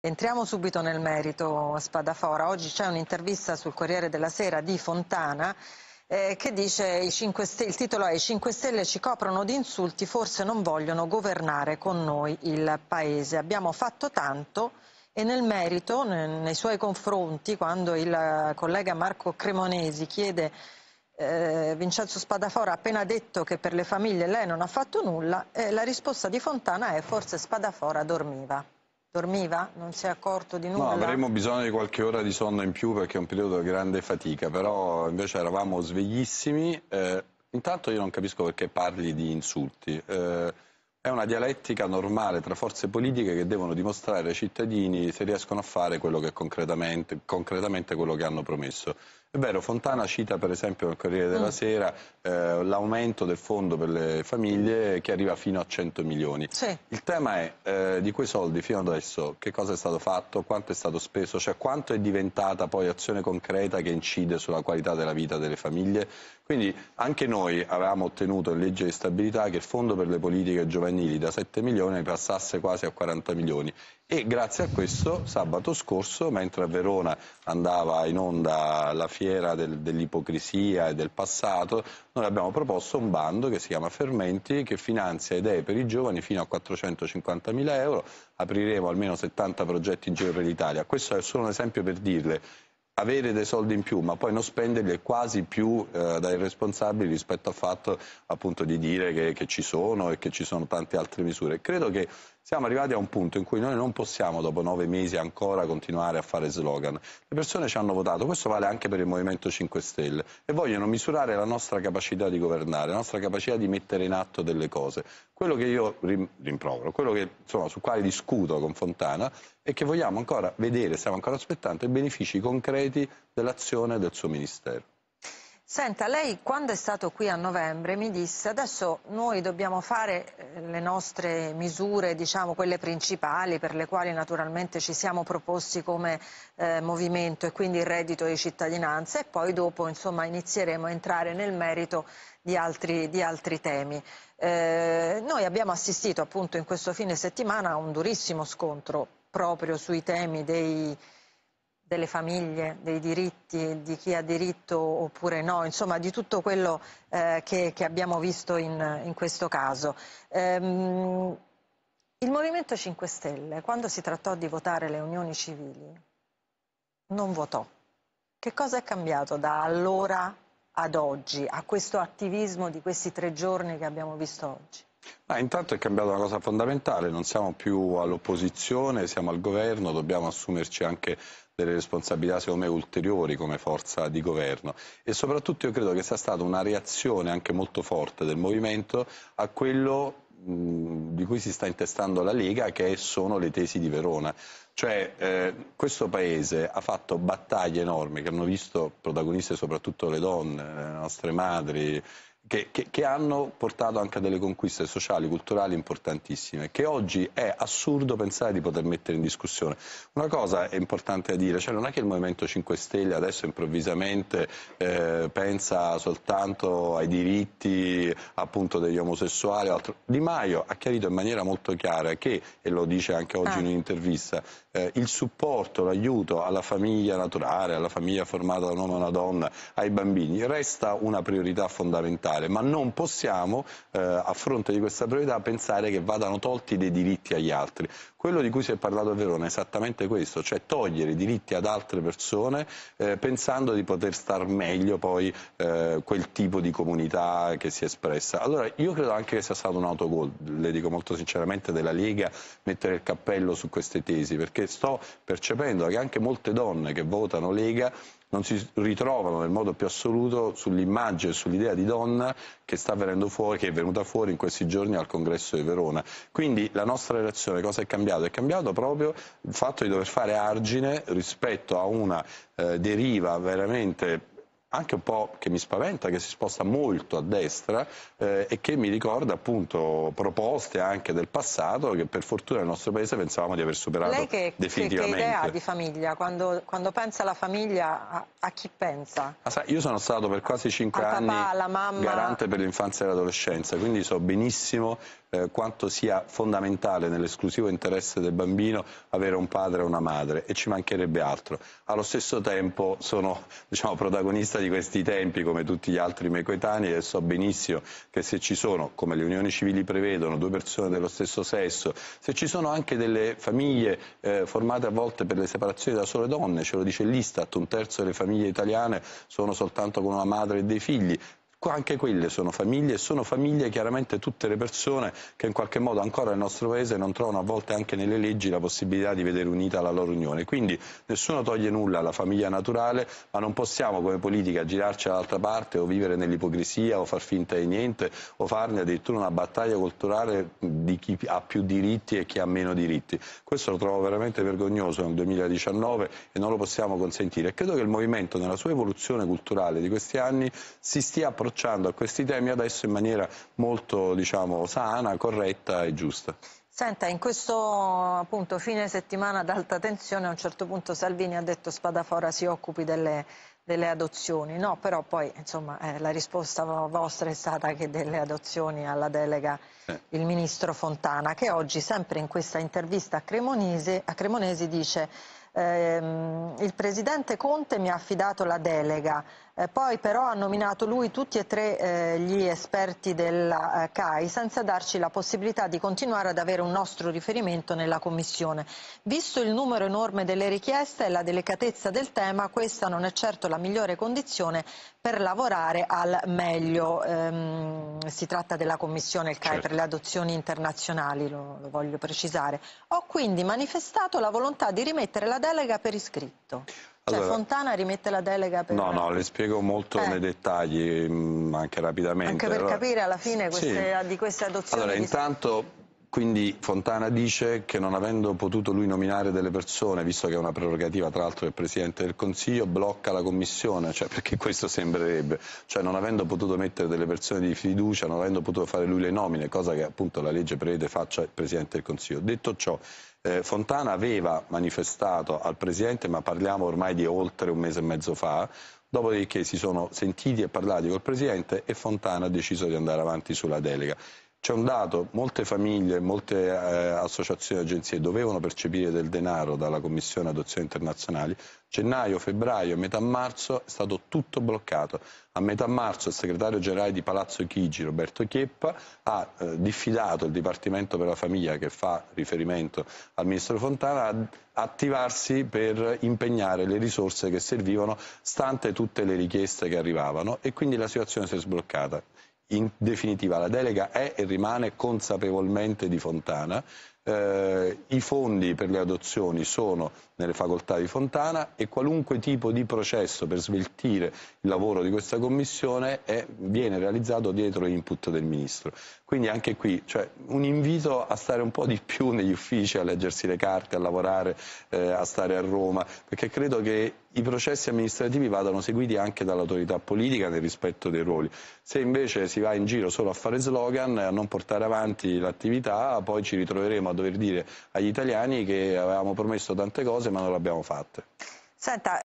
Entriamo subito nel merito, Spadafora. Oggi c'è un'intervista sul Corriere della Sera di Fontana eh, che dice Stelle, il titolo è I 5 Stelle ci coprono di insulti, forse non vogliono governare con noi il Paese. Abbiamo fatto tanto e nel merito, nei suoi confronti, quando il collega Marco Cremonesi chiede eh, Vincenzo Spadafora ha appena detto che per le famiglie lei non ha fatto nulla, eh, la risposta di Fontana è forse Spadafora dormiva. Dormiva? Non si è accorto di nulla? No, avremmo bisogno di qualche ora di sonno in più perché è un periodo di grande fatica, però invece eravamo sveglissimi. Eh, intanto io non capisco perché parli di insulti. Eh, è una dialettica normale tra forze politiche che devono dimostrare ai cittadini se riescono a fare quello che concretamente, concretamente quello che hanno promesso. È vero, Fontana cita per esempio nel Corriere della mm. Sera eh, l'aumento del fondo per le famiglie che arriva fino a 100 milioni. Sì. Il tema è eh, di quei soldi fino adesso che cosa è stato fatto, quanto è stato speso, cioè quanto è diventata poi azione concreta che incide sulla qualità della vita delle famiglie. Quindi anche noi avevamo ottenuto in legge di stabilità che il fondo per le politiche giovanili da 7 milioni passasse quasi a 40 milioni e grazie a questo sabato scorso, mentre a Verona andava in onda la fiera del, dell'ipocrisia e del passato, noi abbiamo proposto un bando che si chiama Fermenti che finanzia idee per i giovani fino a 450.000 euro, apriremo almeno 70 progetti in giro per l'Italia. Questo è solo un esempio per dirle avere dei soldi in più ma poi non spenderli è quasi più eh, dai responsabili rispetto al fatto appunto di dire che, che ci sono e che ci sono tante altre misure. Credo che siamo arrivati a un punto in cui noi non possiamo dopo nove mesi ancora continuare a fare slogan. Le persone ci hanno votato, questo vale anche per il Movimento 5 Stelle e vogliono misurare la nostra capacità di governare, la nostra capacità di mettere in atto delle cose. Quello che io rimprovero, quello che, insomma, su quale discuto con Fontana è che vogliamo ancora vedere, stiamo ancora aspettando i benefici concreti dell'azione del suo Ministero. Senta, lei quando è stato qui a novembre mi disse adesso noi dobbiamo fare eh, le nostre misure, diciamo quelle principali per le quali naturalmente ci siamo proposti come eh, movimento e quindi il reddito di cittadinanza e poi dopo insomma inizieremo a entrare nel merito di altri, di altri temi. Eh, noi abbiamo assistito appunto in questo fine settimana a un durissimo scontro proprio sui temi dei delle famiglie, dei diritti, di chi ha diritto oppure no, insomma di tutto quello eh, che, che, abbiamo visto in, in questo caso. Ehm, il Movimento 5 Stelle, quando si trattò di votare le unioni civili, non votò. Che cosa è cambiato da allora ad oggi, a questo attivismo di questi tre giorni che abbiamo visto oggi? Ah, intanto è cambiata una cosa fondamentale, non siamo più all'opposizione, siamo al governo, dobbiamo assumerci anche delle responsabilità secondo me ulteriori come forza di governo e soprattutto io credo che sia stata una reazione anche molto forte del movimento a quello mh, di cui si sta intestando la Lega che sono le tesi di Verona. Cioè eh, questo paese ha fatto battaglie enormi che hanno visto protagoniste soprattutto le donne, le nostre madri, che, che, che, hanno portato anche a delle conquiste sociali, culturali importantissime, che oggi è assurdo pensare di poter mettere in discussione. Una cosa è importante da dire, cioè non è che il Movimento 5 Stelle adesso improvvisamente eh, pensa soltanto ai diritti appunto, degli omosessuali o altro. Di Maio ha chiarito in maniera molto chiara che, e lo dice anche oggi ah. in un'intervista, eh, il supporto, l'aiuto alla famiglia naturale, alla famiglia formata da un uomo e una donna, ai bambini, resta una priorità fondamentale fare, ma non possiamo eh, a fronte di questa priorità pensare che vadano tolti dei diritti agli altri. Quello di cui si è parlato a Verona è esattamente questo, cioè togliere i diritti ad altre persone eh, pensando di poter star meglio poi eh, quel tipo di comunità che si è espressa. Allora io credo anche che sia stato un autogol, le dico molto sinceramente, della Lega mettere il cappello su queste tesi, perché sto percependo che anche molte donne che votano Lega non si ritrovano nel modo più assoluto sull'immagine e sull'idea di donna che, fuori, che è venuta fuori in questi giorni al congresso di Verona. Quindi la nostra relazione cosa è cambiata? cambiato? È cambiato proprio il fatto di dover fare argine rispetto a una eh, deriva veramente anche un po' che mi spaventa, che si sposta molto a destra eh, e che mi ricorda appunto proposte anche del passato che per fortuna nel nostro paese pensavamo di aver superato Lei che, definitivamente. Lei che, idea ha di famiglia? Quando, quando, pensa alla famiglia, a, a chi pensa? Ah, sai, io sono stato per quasi cinque anni papà, garante per l'infanzia e l'adolescenza, quindi so benissimo eh, quanto sia fondamentale nell'esclusivo interesse del bambino avere un padre e una madre e ci mancherebbe altro. Allo stesso tempo sono diciamo, protagonista di questi tempi come tutti gli altri miei coetanei e so benissimo che se ci sono, come le unioni civili prevedono, due persone dello stesso sesso, se ci sono anche delle famiglie eh, formate a volte per le separazioni da sole donne, ce lo dice l'Istat, un terzo delle famiglie italiane sono soltanto con una madre e dei figli, anche quelle sono famiglie e sono famiglie chiaramente tutte le persone che in qualche modo ancora nel nostro paese non trovano a volte anche nelle leggi la possibilità di vedere unita la loro unione. Quindi nessuno toglie nulla alla famiglia naturale, ma non possiamo come politica girarci dall'altra parte o vivere nell'ipocrisia o far finta di niente o farne addirittura una battaglia culturale di chi ha più diritti e chi ha meno diritti. Questo lo trovo veramente vergognoso nel 2019 e non lo possiamo consentire. Credo che il movimento nella sua evoluzione culturale di questi anni si stia approcciando approcciando a questi temi adesso in maniera molto diciamo, sana, corretta e giusta. Senta, in questo appunto, fine settimana ad alta tensione a un certo punto Salvini ha detto Spadafora si occupi delle, delle adozioni, no? Però poi insomma, eh, la risposta vostra è stata che delle adozioni alla delega eh. il ministro Fontana, che oggi sempre in questa intervista a a Cremonesi dice ehm, il presidente Conte mi ha affidato la delega, eh, poi però ha nominato lui tutti e tre eh, gli esperti della eh, CAI senza darci la possibilità di continuare ad avere un nostro riferimento nella Commissione. Visto il numero enorme delle richieste e la delicatezza del tema, questa non è certo la migliore condizione per lavorare al meglio. Ehm, si tratta della Commissione, il CAI certo. per le certo. adozioni internazionali, lo, lo voglio precisare. Ho quindi manifestato la volontà di rimettere la delega delega per iscritto. Cioè allora, Fontana rimette la delega per... No, no, le spiego molto eh. nei dettagli, mm, anche rapidamente. Anche per allora, capire alla fine queste, sì. di queste adozioni. Allora, intanto quindi Fontana dice che non avendo potuto lui nominare delle persone, visto che è una prerogativa tra l'altro del Presidente del Consiglio, blocca la Commissione, cioè perché questo sembrerebbe, cioè non avendo potuto mettere delle persone di fiducia, non avendo potuto fare lui le nomine, cosa che appunto la legge prevede faccia il Presidente del Consiglio. Detto ciò, eh, Fontana aveva manifestato al Presidente, ma parliamo ormai di oltre un mese e mezzo fa, dopodiché si sono sentiti e parlati col Presidente e Fontana ha deciso di andare avanti sulla delega. C'è un dato, molte famiglie, molte eh, associazioni e agenzie dovevano percepire del denaro dalla Commissione Adozioni Internazionali, gennaio, febbraio, metà marzo è stato tutto bloccato. A metà marzo il segretario generale di Palazzo Chigi, Roberto Chieppa, ha eh, diffidato il Dipartimento per la Famiglia, che fa riferimento al Ministro Fontana, ad attivarsi per impegnare le risorse che servivano, stante tutte le richieste che arrivavano e quindi la situazione si è sbloccata. In definitiva la delega è e rimane consapevolmente di Fontana, eh, i fondi per le adozioni sono nelle facoltà di Fontana e qualunque tipo di processo per sveltire il lavoro di questa commissione è, viene realizzato dietro l'input del Ministro. Quindi anche qui cioè, un invito a stare un po' di più negli uffici, a leggersi le carte, a lavorare, eh, a stare a Roma, perché credo che i processi amministrativi vadano seguiti anche dall'autorità politica nel rispetto dei ruoli. Se invece si va in giro solo a fare slogan e a non portare avanti l'attività, poi ci ritroveremo a dover dire agli italiani che avevamo promesso tante cose cose ma non le abbiamo fatte. Senta,